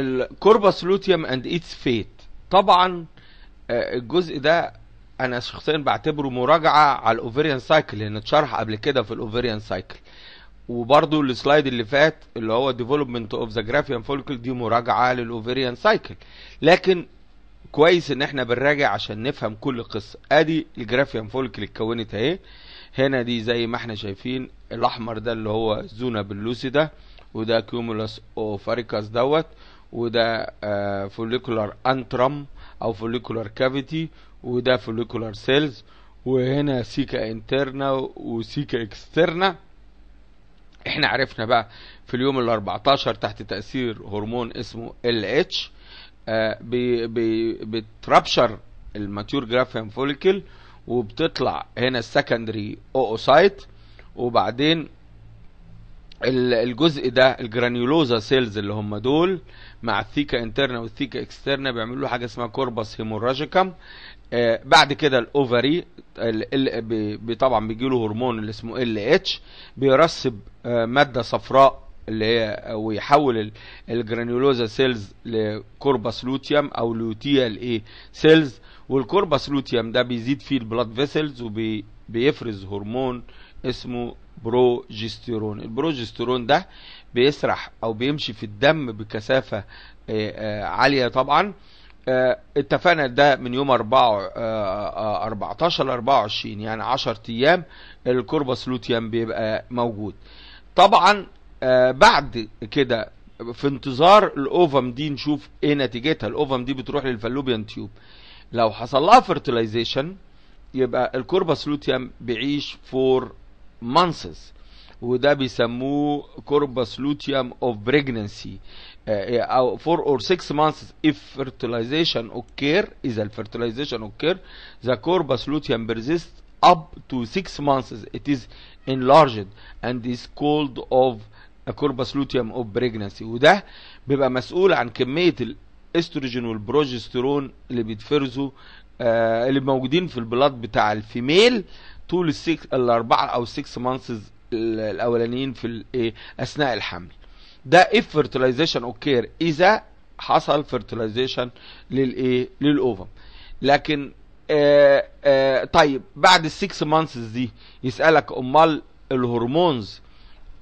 الكوربس لوتيوم اند ايتس فيت طبعا آه، الجزء ده انا شخصيا بعتبره مراجعه على الاوفيريان سايكل لان اتشرح قبل كده في الاوفيريان سايكل وبرده السلايد اللي فات اللي هو ديفلوبمنت اوف ذا جرافيان فولكل دي مراجعه للاوفيريان سايكل لكن كويس ان احنا بنراجع عشان نفهم كل قصه ادي الجرافيان فولكل اتكونت اهي هنا دي زي ما احنا شايفين الاحمر ده اللي هو زونا باللوسي ده وده كيومولوس اوفاريكاس دوت وده فوليكولار آه، انترم او فوليكولار كافيتي وده فوليكولار سيلز وهنا سيكا انترنا وسيكا اكسترنا احنا عرفنا بقى في اليوم ال 14 تحت تاثير هرمون اسمه ال اتش آه، بتربشر الماتيور جرافين فوليكل وبتطلع هنا السكندري اوسايت وبعدين الجزء ده الجرانيولوزا سيلز اللي هم دول مع الثيكا انترنا والثيكا اكسترنا بيعملوا له حاجه اسمها كوربس هيموراجيكم آه بعد كده الاوفري بي طبعا بيجي له هرمون اللي اسمه ال اتش بيرسب آه ماده صفراء اللي هي آه، ويحول الجرانيولوزا سيلز لكوربس لوتيوم او لوتيال ايه سيلز والكوربس لوتيوم ده بيزيد فيه البلاد فيسلز وبيفرز هرمون آه اسمه بروجستيرون البروجستيرون ده بيسرح او بيمشي في الدم بكثافه آه، آه، عاليه طبعا آه، اتفقنا ده من يوم 4 14 24 يعني 10 ايام الكوربس لوتيوم بيبقى موجود طبعا بعد كده في انتظار الاوفم دي نشوف ايه نتيجتها الاوفم دي بتروح للفالوبيان تيوب لو حصل لها فيرتلايزيشن يبقى الكوربس لوتيوم بيعيش فور مانسز وده بيسموه كوربس لوتيوم اوف بريجننسي او 4 or 6 months if fertilization occur اذا الفيرتيلايزيشن occur the corpus luteum بيرزيست up to 6 months it is enlarged and is called of كوربس corpus luteum of pregnancy وده بيبقى مسؤول عن كميه الاستروجين والبروجسترون اللي بيتفرزوا آه اللي موجودين في البلاد بتاع الفيميل طول السكس الاربعه او 6 مانسز الاولانيين في الايه اثناء الحمل ده اف فيرتلايزيشن اوكير اذا حصل فيرتلايزيشن للايه للاوفم لكن آآ آه، آآ آه، طيب بعد السكس مانسز دي يسالك امال الهرمونز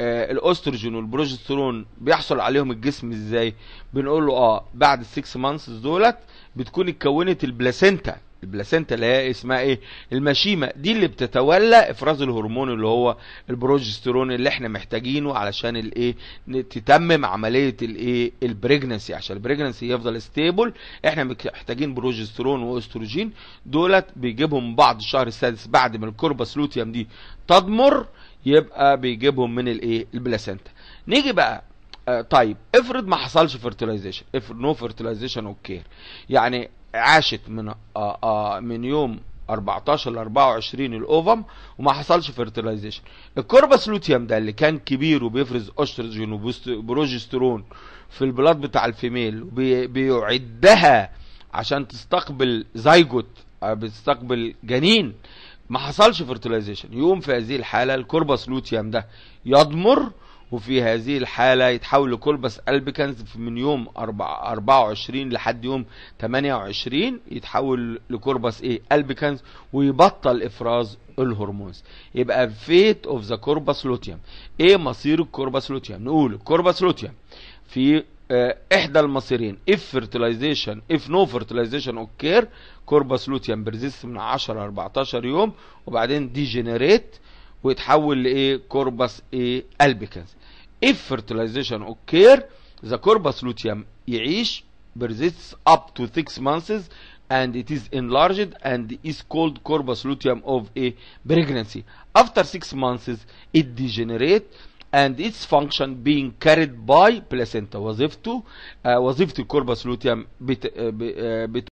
آه، الاستروجين والبروجسترون بيحصل عليهم الجسم ازاي بنقول له اه بعد السكس مانسز دولت بتكون اتكونت البلاسينتا البلاسنتا اللي هي اسمها ايه المشيمه دي اللي بتتولى افراز الهرمون اللي هو البروجسترون اللي احنا محتاجينه علشان الايه تتمم عمليه الايه البريجنسي عشان البريجنسي يفضل ستيبل احنا محتاجين بروجسترون واستروجين دولت بيجيبهم بعض الشهر السادس بعد ما الكوربس لوتيوم دي تضمر يبقى بيجيبهم من الايه البلاسنتا نيجي بقى آه، طيب افرض ما حصلش فيرتلايزيشن افرض نو فيرتلايزيشن اوكي يعني عاشت من من يوم 14 ل 24 الاوفم وما حصلش فيرتلايزيشن الكوربس لوتيوم ده اللي كان كبير وبيفرز اوستروجين وبروجسترون في البلاد بتاع الفيميل بيعدها عشان تستقبل زيجوت بتستقبل جنين ما حصلش فيرتلايزيشن يقوم في هذه الحاله الكوربس لوتيوم ده يضمر وفي هذه الحالة يتحول لكوربس البكنز من يوم 24 لحد يوم 28 يتحول لكوربس ايه البكنز ويبطل افراز الهرمونز يبقى فيت اوف ذا كوربس لوتيوم ايه مصير الكوربس لوتيوم نقول الكوربس لوتيوم في آه، احدى المصيرين اف fertilization اف نو fertilization اوكير كوربس لوتيوم بيرزيست من 10 ل 14 يوم وبعدين ديجنريت ويتحول لايه كوربس ايه albicans. if fertilization occur the corpus luteum يعيش persists up to 6 months and it is enlarged and is called corpus luteum of a pregnancy after 6 months it degenerates and its function being carried by placenta وظيفته uh, وظيفة الكوربس لوتيوم بت,